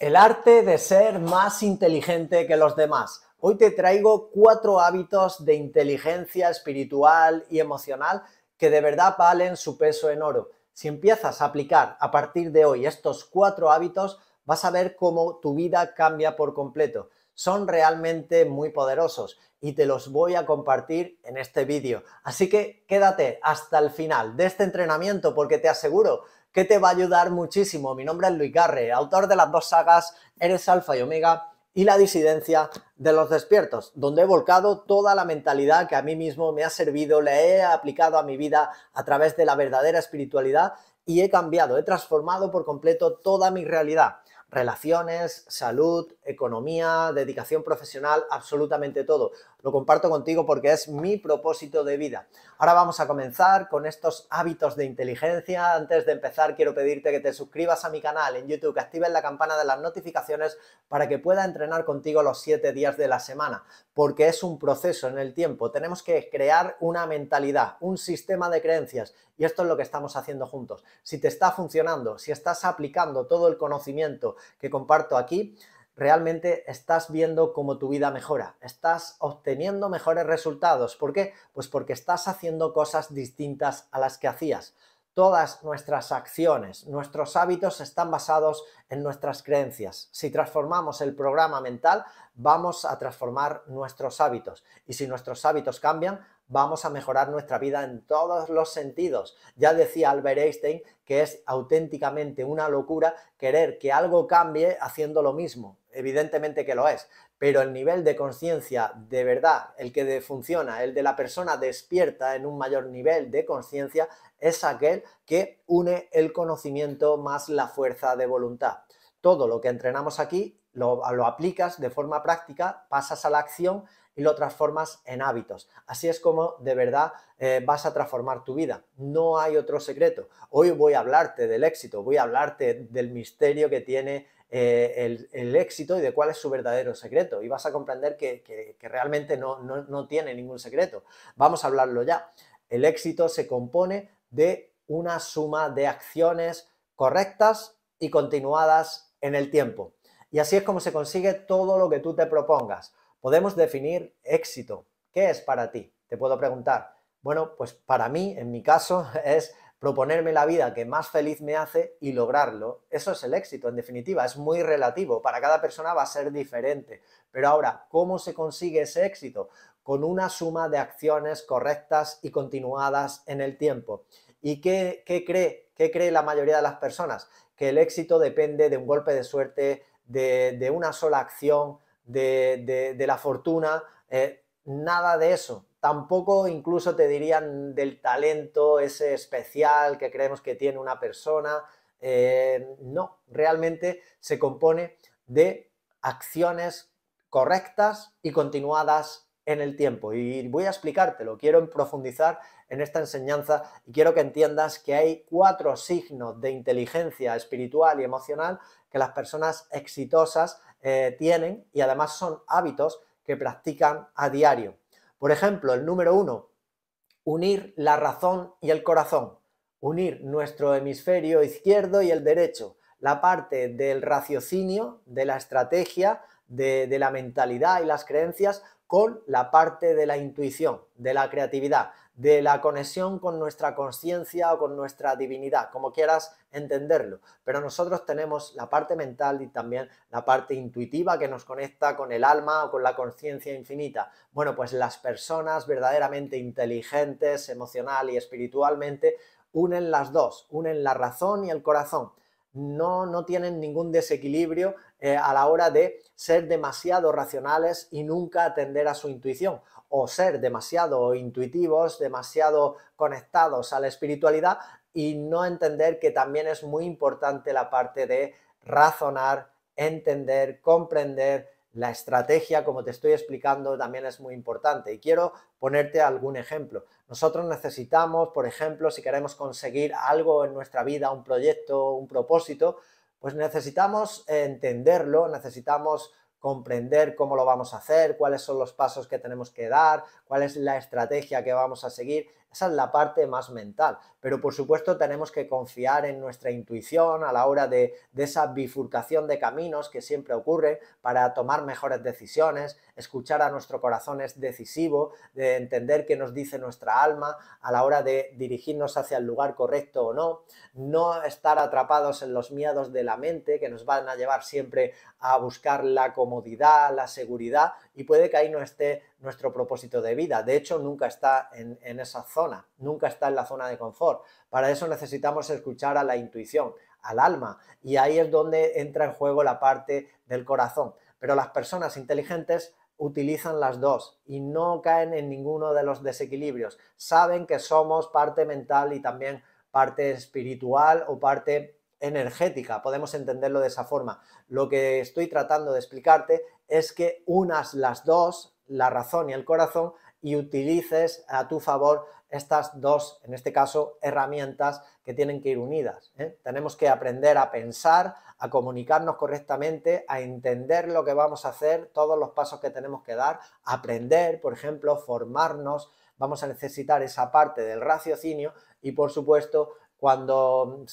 El arte de ser más inteligente que los demás. Hoy te traigo cuatro hábitos de inteligencia espiritual y emocional que de verdad valen su peso en oro. Si empiezas a aplicar a partir de hoy estos cuatro hábitos, vas a ver cómo tu vida cambia por completo. Son realmente muy poderosos y te los voy a compartir en este vídeo. Así que quédate hasta el final de este entrenamiento porque te aseguro que te va a ayudar muchísimo. Mi nombre es Luis Garre, autor de las dos sagas Eres Alfa y Omega y La disidencia de los despiertos, donde he volcado toda la mentalidad que a mí mismo me ha servido, le he aplicado a mi vida a través de la verdadera espiritualidad y he cambiado, he transformado por completo toda mi realidad relaciones, salud, economía, dedicación profesional, absolutamente todo. Lo comparto contigo porque es mi propósito de vida. Ahora vamos a comenzar con estos hábitos de inteligencia. Antes de empezar, quiero pedirte que te suscribas a mi canal en YouTube, que actives la campana de las notificaciones para que pueda entrenar contigo los 7 días de la semana porque es un proceso en el tiempo. Tenemos que crear una mentalidad, un sistema de creencias y esto es lo que estamos haciendo juntos. Si te está funcionando, si estás aplicando todo el conocimiento que comparto aquí, realmente estás viendo cómo tu vida mejora, estás obteniendo mejores resultados. ¿Por qué? Pues porque estás haciendo cosas distintas a las que hacías. Todas nuestras acciones, nuestros hábitos están basados en nuestras creencias. Si transformamos el programa mental, vamos a transformar nuestros hábitos. Y si nuestros hábitos cambian, vamos a mejorar nuestra vida en todos los sentidos. Ya decía Albert Einstein que es auténticamente una locura querer que algo cambie haciendo lo mismo evidentemente que lo es, pero el nivel de conciencia de verdad, el que funciona, el de la persona despierta en un mayor nivel de conciencia, es aquel que une el conocimiento más la fuerza de voluntad. Todo lo que entrenamos aquí lo, aplicas de forma práctica, pasas a la acción y lo transformas en hábitos. Así es como de verdad eh, vas a transformar tu vida. No hay otro secreto. Hoy voy a hablarte del éxito, voy a hablarte del misterio que tiene eh, el, éxito y de cuál es su verdadero secreto. Y vas a comprender que, realmente no tiene ningún secreto. Vamos a hablarlo ya. El éxito se compone de una suma de acciones correctas y continuadas en el tiempo. Y así es como se consigue todo lo que tú te propongas. Podemos definir éxito. ¿Qué es para ti? Te puedo preguntar. Bueno, pues para mí, en mi caso, es proponerme la vida que más feliz me hace y lograrlo. Eso es el éxito, en definitiva, es muy relativo, para cada persona va a ser diferente. Pero ahora, ¿cómo se consigue ese éxito? Con una suma de acciones correctas y continuadas en el tiempo. ¿Y qué, cree, qué cree la mayoría de las personas? Que el éxito depende de un golpe de suerte, de, una sola acción, de, la fortuna. Eh, nada de eso tampoco incluso te dirían del talento ese especial que creemos que tiene una persona. Eh, no, realmente se compone de acciones correctas y continuadas en el tiempo. Y voy a explicártelo, quiero profundizar en esta enseñanza y quiero que entiendas que hay cuatro signos de inteligencia espiritual y emocional que las personas exitosas eh, tienen y además son hábitos que practican a diario. Por ejemplo, el número uno, unir la razón y el corazón, unir nuestro hemisferio izquierdo y el derecho, la parte del raciocinio, de la estrategia, de, la mentalidad y las creencias con la parte de la intuición, de la creatividad de la conexión con nuestra conciencia o con nuestra divinidad, como quieras entenderlo. Pero nosotros tenemos la parte mental y también la parte intuitiva que nos conecta con el alma o con la conciencia infinita. Bueno, pues las personas verdaderamente inteligentes, emocional y espiritualmente, unen las dos, unen la razón y el corazón. No, no tienen ningún desequilibrio eh, a la hora de ser demasiado racionales y nunca atender a su intuición o ser demasiado intuitivos, demasiado conectados a la espiritualidad y no entender que también es muy importante la parte de razonar, entender, comprender. La estrategia, como te estoy explicando, también es muy importante. Y quiero ponerte algún ejemplo. Nosotros necesitamos, por ejemplo, si queremos conseguir algo en nuestra vida, un proyecto, un propósito, pues necesitamos entenderlo, necesitamos comprender cómo lo vamos a hacer, cuáles son los pasos que tenemos que dar, cuál es la estrategia que vamos a seguir esa es la parte más mental. Pero por supuesto tenemos que confiar en nuestra intuición a la hora de, esa bifurcación de caminos que siempre ocurre para tomar mejores decisiones. Escuchar a nuestro corazón es decisivo, de entender qué nos dice nuestra alma a la hora de dirigirnos hacia el lugar correcto o no. No estar atrapados en los miedos de la mente que nos van a llevar siempre a buscar la comodidad, la seguridad y puede que ahí no esté nuestro propósito de vida. De hecho, nunca está en esa zona nunca está en la zona de confort. Para eso necesitamos escuchar a la intuición, al alma, y ahí es donde entra en juego la parte del corazón. Pero las personas inteligentes utilizan las dos y no caen en ninguno de los desequilibrios. Saben que somos parte mental y también parte espiritual o parte energética, podemos entenderlo de esa forma. Lo que estoy tratando de explicarte es que unas las dos, la razón y el corazón, y utilices a tu favor estas dos, en este caso, herramientas que tienen que ir unidas. ¿eh? Tenemos que aprender a pensar, a comunicarnos correctamente, a entender lo que vamos a hacer, todos los pasos que tenemos que dar, aprender, por ejemplo, formarnos. Vamos a necesitar esa parte del raciocinio y, por supuesto, cuando,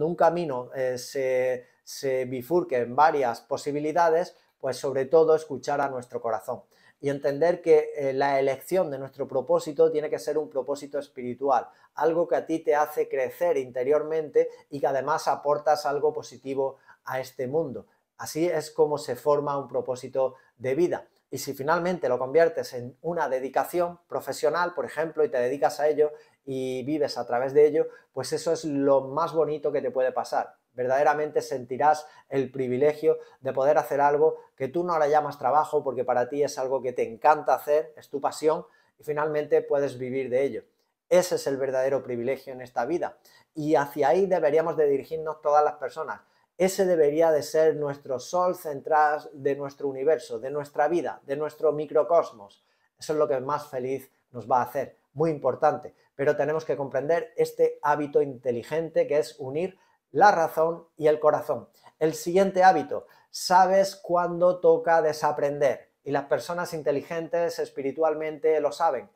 un camino eh, se bifurque en varias posibilidades, pues sobre todo escuchar a nuestro corazón y entender que eh, la elección de nuestro propósito tiene que ser un propósito espiritual, algo que a ti te hace crecer interiormente y que además aportas algo positivo a este mundo. Así es como se forma un propósito de vida. Y si finalmente lo conviertes en una dedicación profesional, por ejemplo, y te dedicas a ello y vives a través de ello, pues eso es lo más bonito que te puede pasar verdaderamente sentirás el privilegio de poder hacer algo que tú no le llamas trabajo porque para ti es algo que te encanta hacer, es tu pasión y finalmente puedes vivir de ello. Ese es el verdadero privilegio en esta vida y hacia ahí deberíamos de dirigirnos todas las personas. Ese debería de ser nuestro sol central de nuestro universo, de nuestra vida, de nuestro microcosmos. Eso es lo que más feliz nos va a hacer, muy importante. Pero tenemos que comprender este hábito inteligente que es unir la razón y el corazón. El siguiente hábito, sabes cuándo toca desaprender y las personas inteligentes espiritualmente lo saben.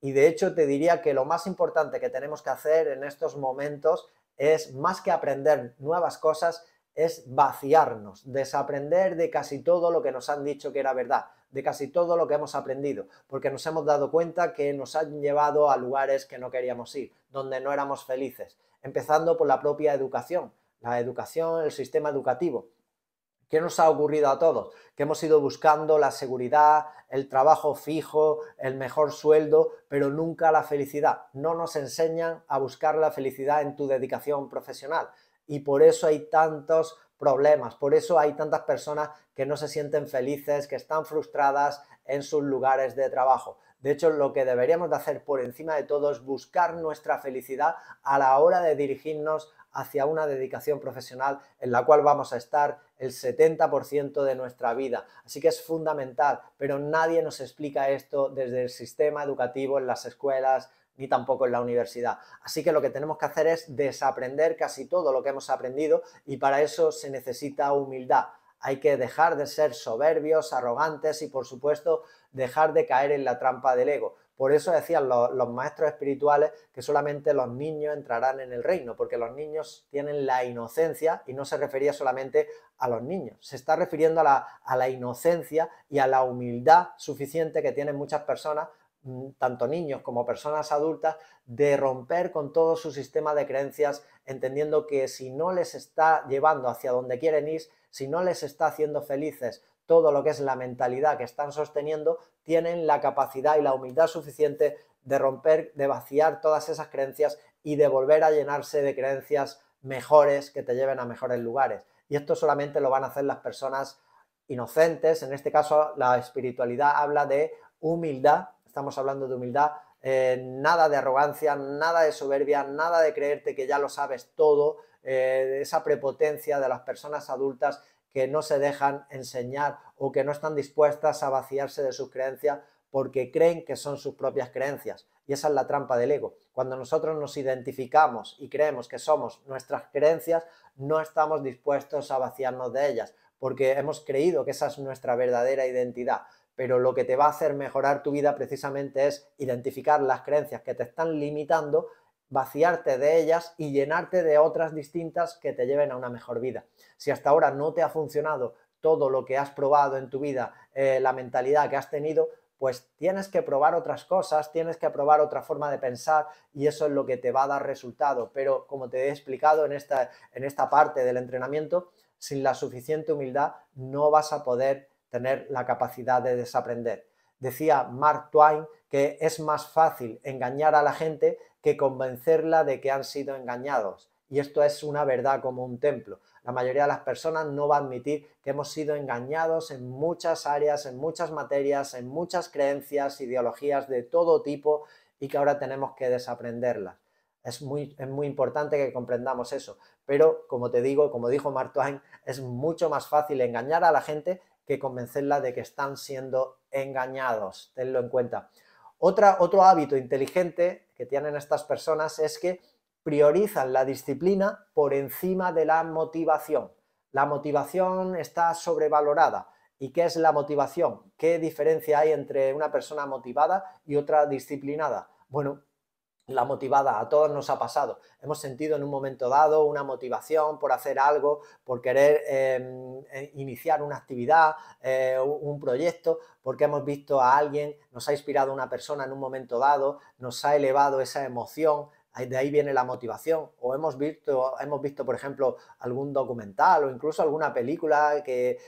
Y de hecho te diría que lo más importante que tenemos que hacer en estos momentos es, más que aprender nuevas cosas, es vaciarnos, desaprender de casi todo lo que nos han dicho que era verdad de casi todo lo que hemos aprendido, porque nos hemos dado cuenta que nos han llevado a lugares que no queríamos ir, donde no éramos felices, empezando por la propia educación, la educación, el sistema educativo. ¿Qué nos ha ocurrido a todos? Que hemos ido buscando la seguridad, el trabajo fijo, el mejor sueldo, pero nunca la felicidad. No nos enseñan a buscar la felicidad en tu dedicación profesional. Y por eso hay tantos problemas. Por eso hay tantas personas que no se sienten felices, que están frustradas en sus lugares de trabajo. De hecho, lo que deberíamos de hacer por encima de todo es buscar nuestra felicidad a la hora de dirigirnos hacia una dedicación profesional en la cual vamos a estar el 70% de nuestra vida. Así que es fundamental, pero nadie nos explica esto desde el sistema educativo, en las escuelas, ni tampoco en la universidad. Así que lo que tenemos que hacer es desaprender casi todo lo que hemos aprendido y para eso se necesita humildad. Hay que dejar de ser soberbios, arrogantes y por supuesto dejar de caer en la trampa del ego. Por eso decían los, maestros espirituales que solamente los niños entrarán en el reino, porque los niños tienen la inocencia y no se refería solamente a los niños, se está refiriendo a la inocencia y a la humildad suficiente que tienen muchas personas Mm, tanto niños como personas adultas, de romper con todo su sistema de creencias, entendiendo que si no les está llevando hacia donde quieren ir, si no les está haciendo felices todo lo que es la mentalidad que están sosteniendo, tienen la capacidad y la humildad suficiente de romper, de vaciar todas esas creencias y de volver a llenarse de creencias mejores que te lleven a mejores lugares. Y esto solamente lo van a hacer las personas inocentes, en este caso la espiritualidad habla de humildad estamos hablando de humildad, eh, nada de arrogancia, nada de soberbia, nada de creerte que ya lo sabes todo, eh, esa prepotencia de las personas adultas que no se dejan enseñar o que no están dispuestas a vaciarse de sus creencias porque creen que son sus propias creencias. Y esa es la trampa del ego. Cuando nosotros nos identificamos y creemos que somos nuestras creencias, no estamos dispuestos a vaciarnos de ellas, porque hemos creído que esa es nuestra verdadera identidad pero lo que te va a hacer mejorar tu vida precisamente es identificar las creencias que te están limitando, vaciarte de ellas y llenarte de otras distintas que te lleven a una mejor vida. Si hasta ahora no te ha funcionado todo lo que has probado en tu vida, eh, la mentalidad que has tenido, pues tienes que probar otras cosas, tienes que probar otra forma de pensar y eso es lo que te va a dar resultado. Pero como te he explicado en esta parte del entrenamiento, sin la suficiente humildad no vas a poder tener la capacidad de desaprender. Decía Mark Twain que es más fácil engañar a la gente que convencerla de que han sido engañados. Y esto es una verdad como un templo. La mayoría de las personas no va a admitir que hemos sido engañados en muchas áreas, en muchas materias, en muchas creencias, ideologías de todo tipo y que ahora tenemos que desaprenderlas. Es muy, es muy importante que comprendamos eso. Pero, como te digo, como dijo Mark Twain, es mucho más fácil engañar a la gente que convencerla de que están siendo engañados. Tenlo en cuenta. Otra, otro hábito inteligente que tienen estas personas es que priorizan la disciplina por encima de la motivación. La motivación está sobrevalorada. ¿Y qué es la motivación? ¿Qué diferencia hay entre una persona motivada y otra disciplinada? Bueno, la motivada, a todos nos ha pasado. Hemos sentido en un momento dado una motivación por hacer algo, por querer em, eh, iniciar una actividad, eh, un proyecto, porque hemos visto a alguien, nos ha inspirado una persona en un momento dado, nos ha elevado esa emoción, de ahí viene la motivación. O hemos visto, hemos visto, por ejemplo, algún documental o incluso alguna película que,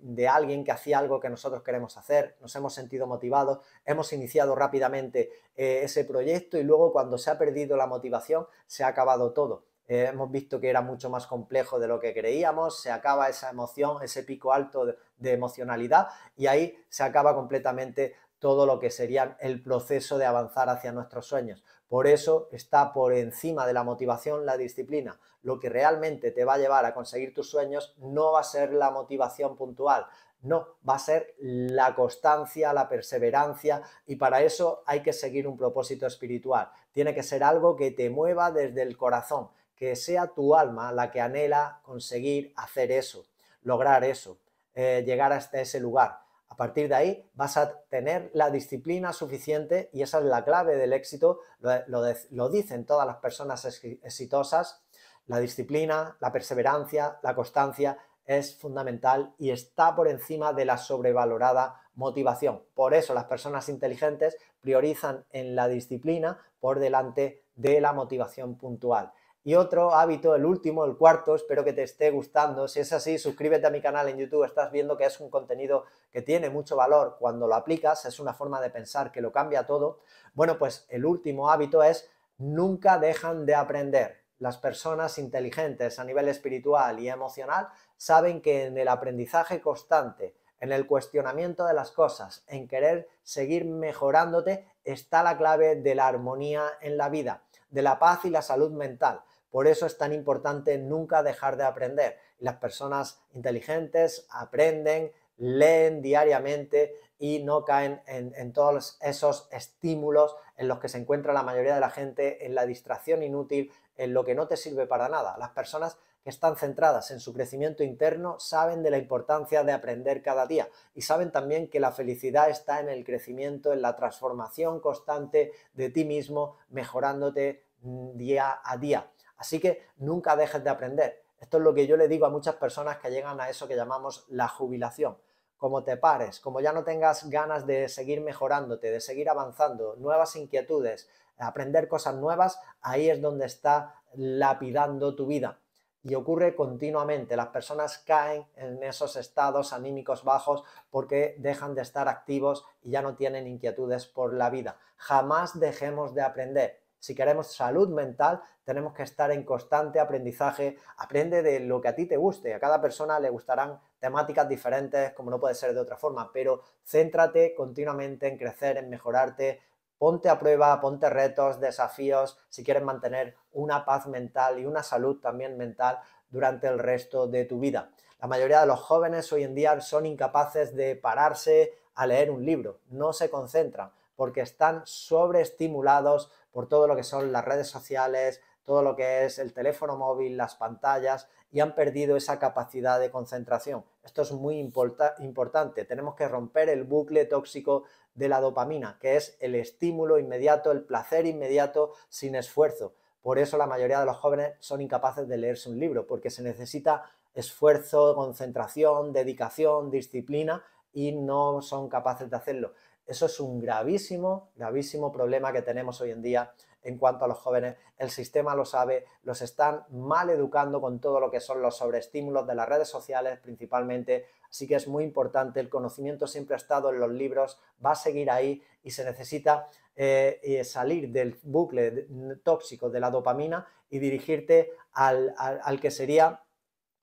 de alguien que hacía algo que nosotros queremos hacer, nos hemos sentido motivados, hemos iniciado rápidamente eh, ese proyecto y luego cuando se ha perdido la motivación se ha acabado todo. Eh, hemos visto que era mucho más complejo de lo que creíamos, se acaba esa emoción, ese pico alto de emocionalidad y ahí se acaba completamente todo lo que sería el proceso de avanzar hacia nuestros sueños. Por eso está por encima de la motivación la disciplina. Lo que realmente te va a llevar a conseguir tus sueños no va a ser la motivación puntual, no, va a ser la constancia, la perseverancia y para eso hay que seguir un propósito espiritual. Tiene que ser algo que te mueva desde el corazón, que sea tu alma la que anhela conseguir hacer eso, lograr eso, eh, llegar hasta ese lugar. A partir de ahí vas a tener la disciplina suficiente y esa es la clave del éxito, lo, dicen todas las personas exitosas, la disciplina, la perseverancia, la constancia es fundamental y está por encima de la sobrevalorada motivación. Por eso las personas inteligentes priorizan en la disciplina por delante de la motivación puntual. Y otro hábito, el último, el cuarto, espero que te esté gustando. Si es así, suscríbete a mi canal en YouTube. Estás viendo que es un contenido que tiene mucho valor. Cuando lo aplicas, es una forma de pensar que lo cambia todo. Bueno, pues el último hábito es nunca dejan de aprender. Las personas inteligentes a nivel espiritual y emocional saben que en el aprendizaje constante, en el cuestionamiento de las cosas, en querer seguir mejorándote, está la clave de la armonía en la vida, de la paz y la salud mental. Por eso es tan importante nunca dejar de aprender. Las personas inteligentes aprenden, leen diariamente y no caen en, en, todos esos estímulos en los que se encuentra la mayoría de la gente, en la distracción inútil, en lo que no te sirve para nada. Las personas que están centradas en su crecimiento interno saben de la importancia de aprender cada día y saben también que la felicidad está en el crecimiento, en la transformación constante de ti mismo, mejorándote mm, día a día. Así que nunca dejes de aprender. Esto es lo que yo le digo a muchas personas que llegan a eso que llamamos la jubilación. Como te pares, como ya no tengas ganas de seguir mejorándote, de seguir avanzando, nuevas inquietudes, aprender cosas nuevas, ahí es donde está lapidando tu vida. Y ocurre continuamente. Las personas caen en esos estados anímicos bajos porque dejan de estar activos y ya no tienen inquietudes por la vida. Jamás dejemos de aprender. Si queremos salud mental, tenemos que estar en constante aprendizaje. Aprende de lo que a ti te guste. A cada persona le gustarán temáticas diferentes, como no puede ser de otra forma, pero céntrate continuamente en crecer, en mejorarte. Ponte a prueba, ponte retos, desafíos, si quieres mantener una paz mental y una salud también mental durante el resto de tu vida. La mayoría de los jóvenes hoy en día son incapaces de pararse a leer un libro, no se concentran porque están sobreestimulados por todo lo que son las redes sociales, todo lo que es el teléfono móvil, las pantallas, y han perdido esa capacidad de concentración. Esto es muy importante. Tenemos que romper el bucle tóxico de la dopamina, que es el estímulo inmediato, el placer inmediato sin esfuerzo. Por eso la mayoría de los jóvenes son incapaces de leerse un libro, porque se necesita esfuerzo, concentración, dedicación, disciplina y no son capaces de hacerlo. Eso es un gravísimo, gravísimo problema que tenemos hoy en día en cuanto a los jóvenes. El sistema lo sabe, los están mal educando con todo lo que son los sobreestímulos de las redes sociales principalmente. Así que es muy importante, el conocimiento siempre ha estado en los libros, va a seguir ahí y se necesita eh, eh, salir del bucle tóxico de la dopamina y dirigirte al que sería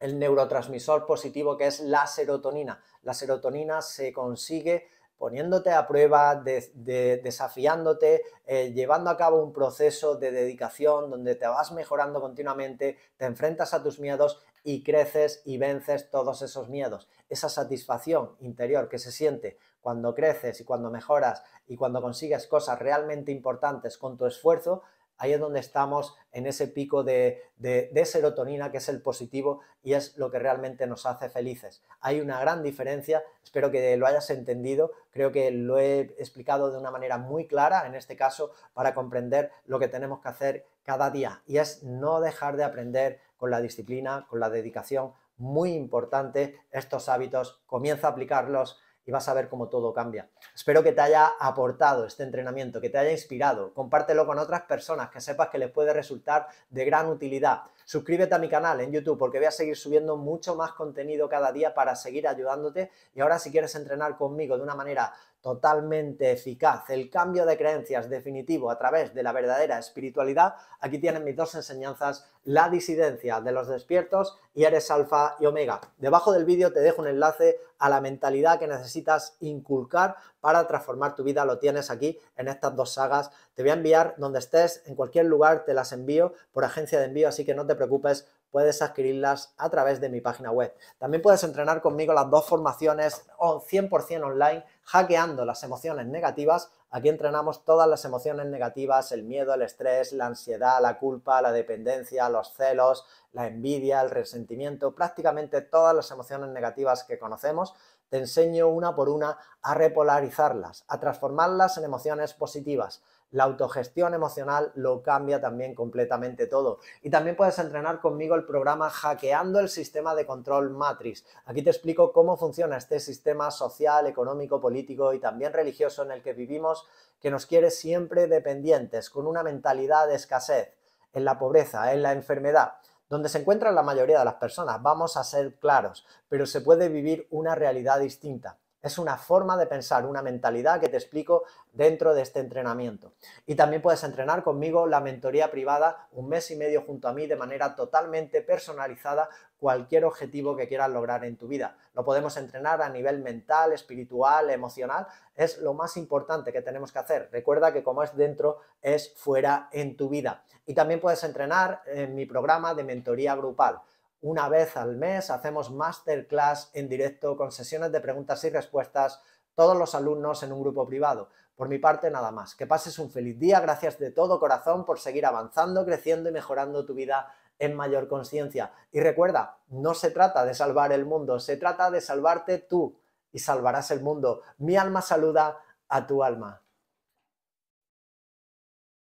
el neurotransmisor positivo que es la serotonina. La serotonina se consigue poniéndote a prueba, desafiándote, eh, llevando a cabo un proceso de dedicación donde te vas mejorando continuamente, te enfrentas a tus miedos y creces y vences todos esos miedos. Esa satisfacción interior que se siente cuando creces y cuando mejoras y cuando consigues cosas realmente importantes con tu esfuerzo ahí es donde estamos en ese pico de, de, serotonina que es el positivo y es lo que realmente nos hace felices. Hay una gran diferencia, espero que lo hayas entendido, creo que lo he explicado de una manera muy clara en este caso para comprender lo que tenemos que hacer cada día y es no dejar de aprender con la disciplina, con la dedicación, muy importante estos hábitos, comienza a aplicarlos y vas a ver cómo todo cambia. Espero que te haya aportado este entrenamiento, que te haya inspirado. Compártelo con otras personas que sepas que les puede resultar de gran utilidad. Suscríbete a mi canal en YouTube porque voy a seguir subiendo mucho más contenido cada día para seguir ayudándote. Y ahora si quieres entrenar conmigo de una manera totalmente eficaz, el cambio de creencias definitivo a través de la verdadera espiritualidad, aquí tienen mis dos enseñanzas, la disidencia de los despiertos y eres alfa y omega. Debajo del vídeo te dejo un enlace a la mentalidad que necesitas inculcar para transformar tu vida, lo tienes aquí en estas dos sagas, te voy a enviar donde estés, en cualquier lugar te las envío por agencia de envío, así que no te preocupes puedes adquirirlas a través de mi página web. También puedes entrenar conmigo las dos formaciones 100% online, hackeando las emociones negativas. Aquí entrenamos todas las emociones negativas, el miedo, el estrés, la ansiedad, la culpa, la dependencia, los celos, la envidia, el resentimiento, prácticamente todas las emociones negativas que conocemos te enseño una por una a repolarizarlas, a transformarlas en emociones positivas la autogestión emocional lo cambia también completamente todo. Y también puedes entrenar conmigo el programa Hackeando el Sistema de Control Matrix. Aquí te explico cómo funciona este sistema social, económico, político y también religioso en el que vivimos, que nos quiere siempre dependientes, con una mentalidad de escasez, en la pobreza, en la enfermedad donde se encuentran la mayoría de las personas, vamos a ser claros, pero se puede vivir una realidad distinta. Es una forma de pensar, una mentalidad que te explico dentro de este entrenamiento. Y también puedes entrenar conmigo la mentoría privada un mes y medio junto a mí de manera totalmente personalizada cualquier objetivo que quieras lograr en tu vida. Lo podemos entrenar a nivel mental, espiritual, emocional. Es lo más importante que tenemos que hacer. Recuerda que como es dentro, es fuera en tu vida. Y también puedes entrenar en mi programa de mentoría grupal una vez al mes hacemos masterclass en directo con sesiones de preguntas y respuestas, todos los alumnos en un grupo privado. Por mi parte, nada más. Que pases un feliz día. Gracias de todo corazón por seguir avanzando, creciendo y mejorando tu vida en mayor conciencia. Y recuerda, no se trata de salvar el mundo, se trata de salvarte tú y salvarás el mundo. Mi alma saluda a tu alma.